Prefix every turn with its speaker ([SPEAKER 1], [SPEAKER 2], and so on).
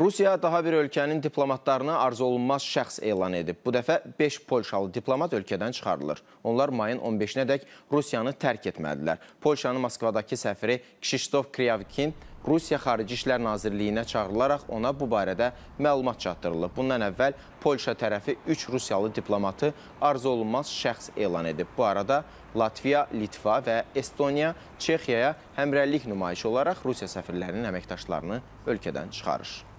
[SPEAKER 1] Rusiya daha bir ölkənin diplomatlarına arzuolunmaz şəxs elan edib. Bu dəfə 5 Polşalı diplomat ölkədən çıxarılır. Onlar mayın 15-nə dək Rusiyanı tərk etmədilər. Polşanın Moskvadakı səfiri Kşiştov Kriyavikin Rusiya Xarici İşlər Nazirliyinə çağırılaraq ona bu barədə məlumat çatdırılıb. Bundan əvvəl Polşa tərəfi 3 rusiyalı diplomatı arzuolunmaz şəxs elan edib. Bu arada Latviya, Litva və Estoniya Çexiyaya həmrəllik nümayişi olaraq Rusiya səfirlərinin əməkdaşlarını ölkədən çıxarır.